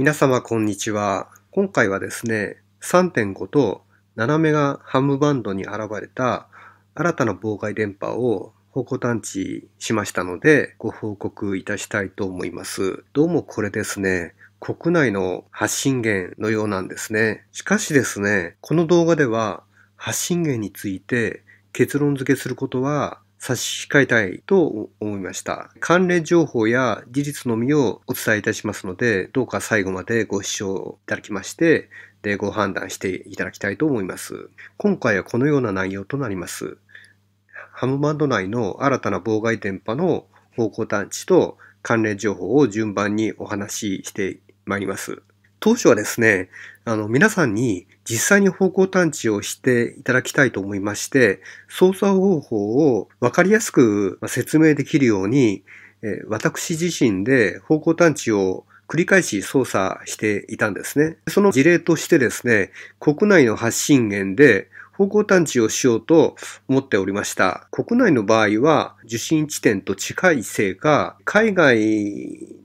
皆様こんにちは。今回はですね、3.5と7メガハムバンドに現れた新たな妨害電波を方向探知しましたのでご報告いたしたいと思います。どうもこれですね、国内の発信源のようなんですね。しかしですね、この動画では発信源について結論付けすることは差し控えたいと思いました。関連情報や事実のみをお伝えいたしますので、どうか最後までご視聴いただきまして、でご判断していただきたいと思います。今回はこのような内容となります。ハムバンド内の新たな妨害電波の方向探知と関連情報を順番にお話ししてまいります。当初はですね、あの、皆さんに実際に方向探知をしていただきたいと思いまして、操作方法をわかりやすく説明できるように、え私自身で方向探知を繰り返し操作していたんですね。その事例としてですね、国内の発信源で方向探知をしようと思っておりました。国内の場合は受信地点と近いせいか、海外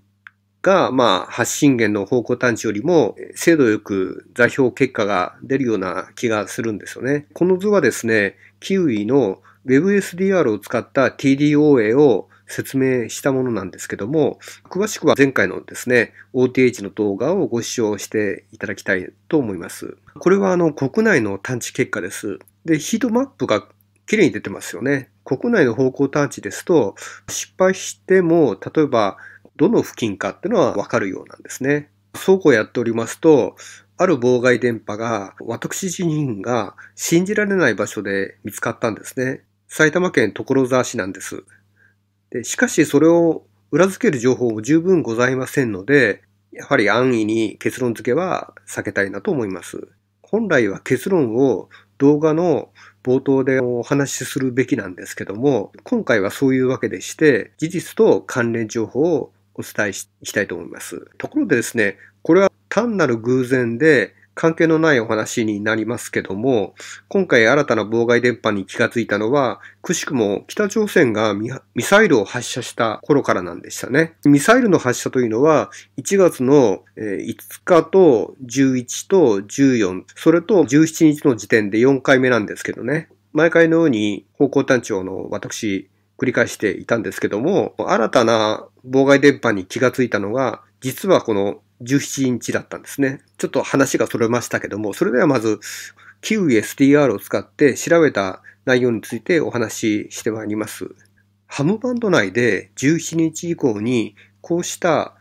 が、まあ、発信源の方向探知よりも精度よく座標結果が出るような気がするんですよね。この図はですね、キウイの WebSDR を使った TDOA を説明したものなんですけども、詳しくは前回のですね、OTH の動画をご視聴していただきたいと思います。これはあの国内の探知結果です。で、ヒートマップがきれいに出てますよね。国内の方向探知ですと、失敗しても、例えばどの付近かっていうのはわかるようなんですね。そうこうやっておりますと、ある妨害電波が私自身が信じられない場所で見つかったんですね。埼玉県所沢市なんです。でしかしそれを裏付ける情報も十分ございませんので、やはり安易に結論付けは避けたいなと思います。本来は結論を動画の冒頭でお話しするべきなんですけども、今回はそういうわけでして、事実と関連情報をお伝えしたいと思います。ところでですね、これは単なる偶然で関係のないお話になりますけども、今回新たな妨害電波に気がついたのは、くしくも北朝鮮がミサイルを発射した頃からなんでしたね。ミサイルの発射というのは、1月の5日と11と14、それと17日の時点で4回目なんですけどね。毎回のように方向単調の私、繰り返していたんですけども、新たな妨害電波に気がついたのが、実はこの17インチだったんですね。ちょっと話がそれましたけども、それではまず、キウイ SDR を使って調べた内容についてお話ししてまいります。ハムバンド内で17日以降に、こうした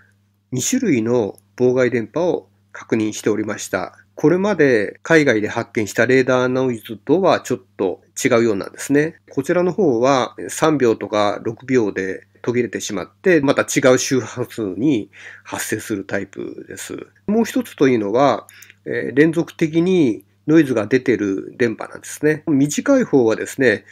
2種類の妨害電波を確認しておりました。これまで海外で発見したレーダーノイズとはちょっと違うようなんですね。こちらの方は3秒とか6秒で途切れてしまって、また違う周波数に発生するタイプです。もう一つというのは、えー、連続的にノイズが出てる電波なんですね。短い方はですね、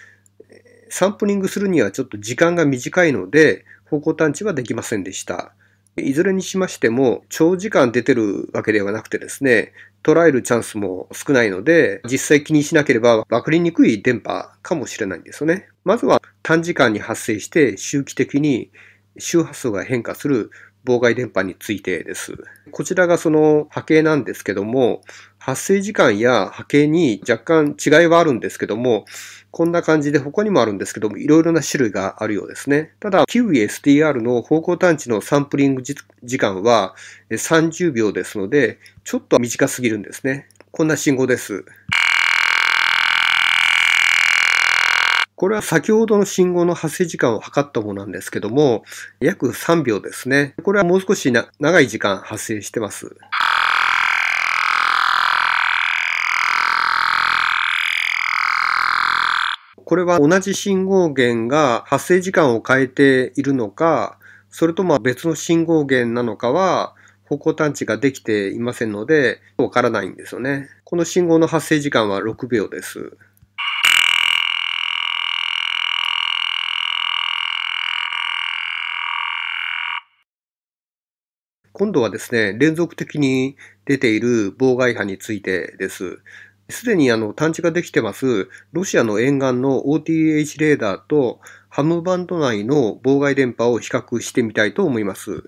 サンプリングするにはちょっと時間が短いので、方向探知はできませんでした。いずれにしましても、長時間出てるわけではなくてですね、捉えるチャンスも少ないので、実際気にしなければ分かりにくい電波かもしれないんですよね。まずは短時間に発生して周期的に周波数が変化する妨害電波についてです。こちらがその波形なんですけども、発生時間や波形に若干違いはあるんですけども、こんな感じで他にもあるんですけども、いろいろな種類があるようですね。ただ、q s t r の方向探知のサンプリング時間は30秒ですので、ちょっと短すぎるんですね。こんな信号です。これは先ほどの信号の発生時間を測ったものなんですけども、約3秒ですね。これはもう少し長い時間発生してます。これは同じ信号源が発生時間を変えているのか、それとも別の信号源なのかは、方向探知ができていませんので、わからないんですよね。この信号の発生時間は6秒です。今度はですね、連続的に出ている妨害波についてです。すでにあの探知ができてます、ロシアの沿岸の OTH レーダーとハムバンド内の妨害電波を比較してみたいと思います。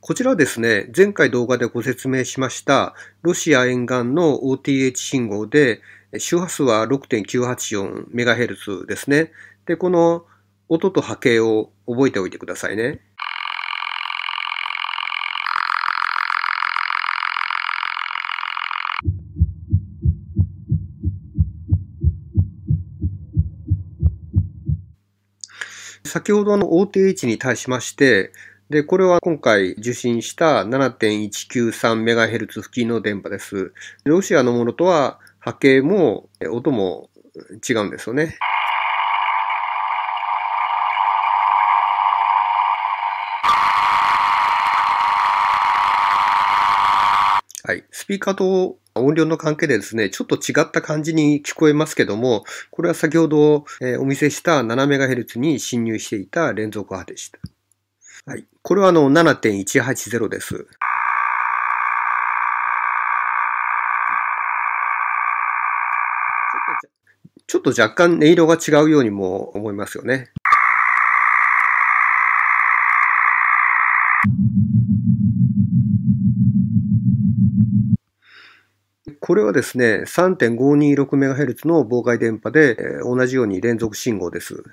こちらですね、前回動画でご説明しました、ロシア沿岸の OTH 信号で、周波数は 6.984MHz ですね。で、この音と波形を覚えておいてくださいね。先ほどの OTH に対しまして、で、これは今回受信した7.193メガヘルツ付近の電波です。ロシアのものとは波形も音も違うんですよね。はい。スピーカーと音量の関係でですね、ちょっと違った感じに聞こえますけども、これは先ほど、えお見せした 7MHz に侵入していた連続波でした。はい。これはあの7.180です。ちょっと若干音色が違うようにも思いますよね。これはですね、3.526MHz の妨害電波で、え同じように連続信号です。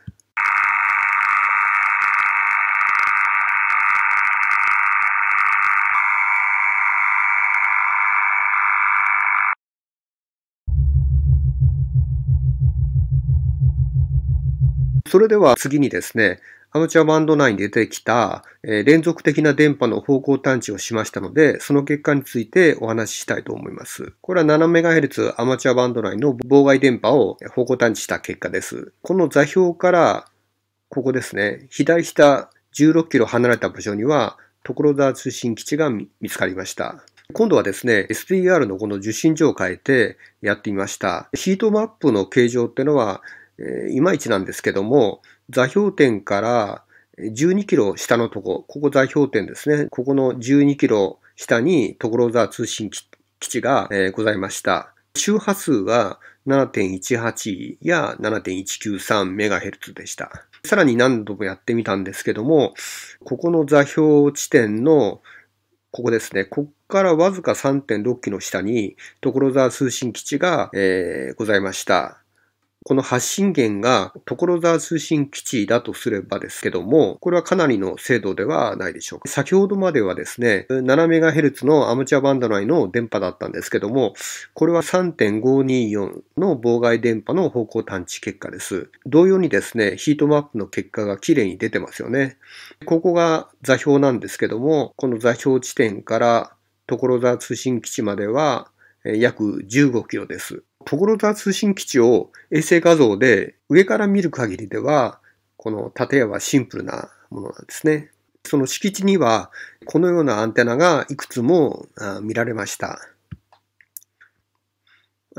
それでは次にですね、アマチュアバンド内に出てきた、えー、連続的な電波の方向探知をしましたので、その結果についてお話ししたいと思います。これは 7MHz アマチュアバンド内の妨害電波を方向探知した結果です。この座標から、ここですね、左下16キロ離れた場所には、所沢通信基地が見つかりました。今度はですね、SDR のこの受信所を変えてやってみました。ヒートマップの形状ってのは、えいまいちなんですけども、座標点から12キロ下のとこ、ここ座標点ですね。ここの12キロ下に所沢通信基地が、えございました。周波数は7.18や7.193メガヘルツでした。さらに何度もやってみたんですけども、ここの座標地点のここですね。ここからわずか3.6キロ下に所沢通信基地が、えー、ございました。この発信源が所沢通信基地だとすればですけども、これはかなりの精度ではないでしょうか。先ほどまではですね、7MHz のアマチュアバンド内の電波だったんですけども、これは3.524の妨害電波の方向探知結果です。同様にですね、ヒートマップの結果がきれいに出てますよね。ここが座標なんですけども、この座標地点から所沢通信基地までは約15キロです。所沢通信基地を衛星画像で上から見る限りでは、この建屋はシンプルなものなんですね。その敷地にはこのようなアンテナがいくつも見られました。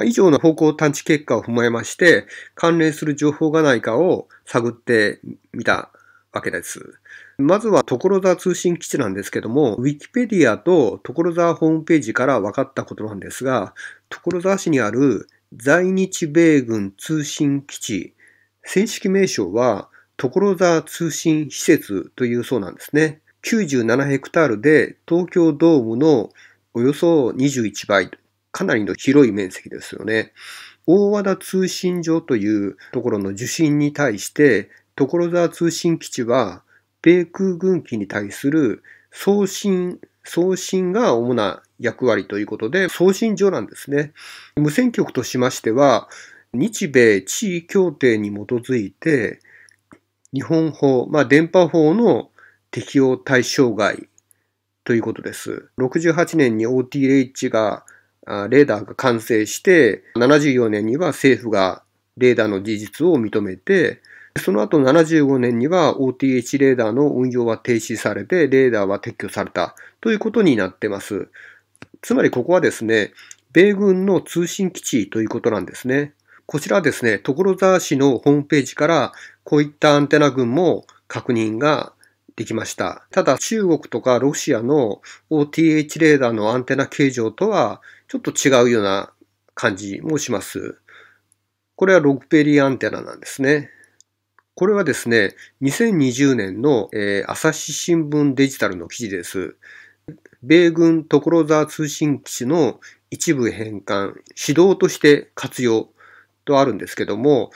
以上の方向探知結果を踏まえまして、関連する情報がないかを探ってみたわけです。まずは所沢通信基地なんですけども、ウィキペディアと所沢ホームページから分かったことなんですが、所沢市にある在日米軍通信基地、正式名称は所沢通信施設というそうなんですね。97ヘクタールで東京ドームのおよそ21倍、かなりの広い面積ですよね。大和田通信所というところの受信に対して、所沢通信基地は米空軍機に対する送信、送信が主な役割ということで、送信所なんですね。無線局としましては、日米地位協定に基づいて、日本法、まあ、電波法の適用対象外ということです。68年に OT h が、レーダーが完成して、74年には政府がレーダーの事実を認めて、その後75年には OTH レーダーの運用は停止されて、レーダーは撤去されたということになってます。つまりここはですね、米軍の通信基地ということなんですね。こちらはですね、所沢市のホームページからこういったアンテナ群も確認ができました。ただ中国とかロシアの OTH レーダーのアンテナ形状とはちょっと違うような感じもします。これはログペリーアンテナなんですね。これはですね、2020年の、えー、朝日新聞デジタルの記事です。米軍所沢通信基地の一部返還、指導として活用とあるんですけども、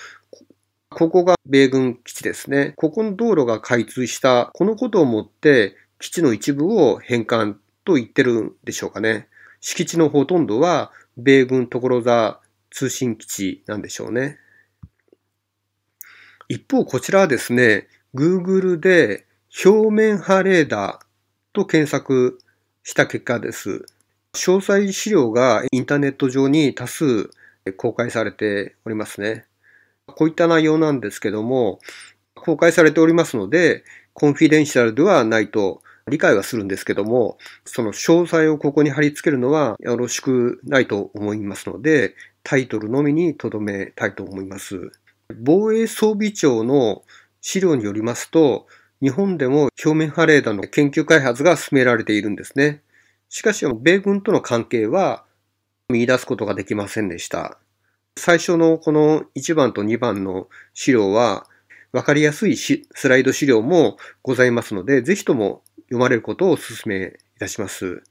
ここが米軍基地ですね。ここの道路が開通した、このことをもって基地の一部を返還と言ってるんでしょうかね。敷地のほとんどは米軍所沢通信基地なんでしょうね。一方、こちらはですね、Google で表面波レーダーと検索した結果です。詳細資料がインターネット上に多数公開されておりますね。こういった内容なんですけども、公開されておりますので、コンフィデンシャルではないと理解はするんですけども、その詳細をここに貼り付けるのはよろしくないと思いますので、タイトルのみに留めたいと思います。防衛装備庁の資料によりますと、日本でも表面波レーダーの研究開発が進められているんですね。しかし、米軍との関係は見出すことができませんでした。最初のこの1番と2番の資料は、わかりやすいスライド資料もございますので、ぜひとも読まれることをお勧めいたします。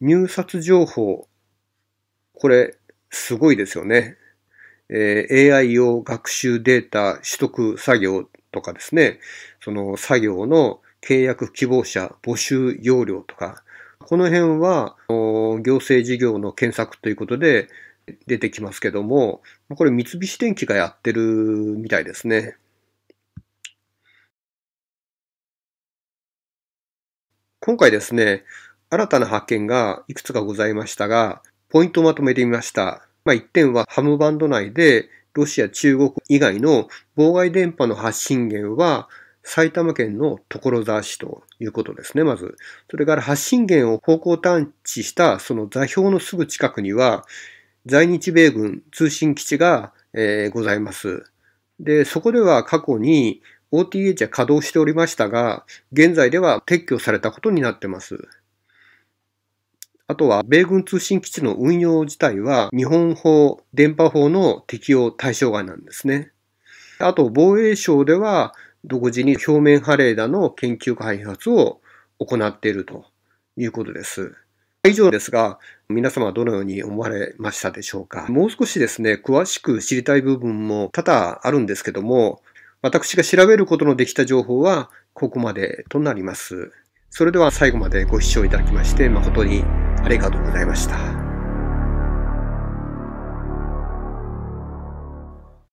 入札情報。これ、すごいですよね。え AI 用学習データ取得作業とかですね、その作業の契約希望者募集要領とか、この辺は行政事業の検索ということで出てきますけども、これ三菱電機がやってるみたいですね。今回ですね、新たな発見がいくつかございましたが、ポイントをまとめてみました。まあ、1点はハムバンド内でロシア、中国以外の妨害電波の発信源は埼玉県の所沢市ということですね、まず。それから発信源を方向探知したその座標のすぐ近くには在日米軍通信基地が、えー、ございます。で、そこでは過去に OTH は稼働しておりましたが、現在では撤去されたことになってます。あとは、米軍通信基地の運用自体は、日本法、電波法の適用対象外なんですね。あと、防衛省では、独自に表面波レーダーの研究開発を行っているということです。以上ですが、皆様はどのように思われましたでしょうか。もう少しですね、詳しく知りたい部分も多々あるんですけども、私が調べることのできた情報はここまでとなります。それでは最後までご視聴いただきまして誠にありがとうございました。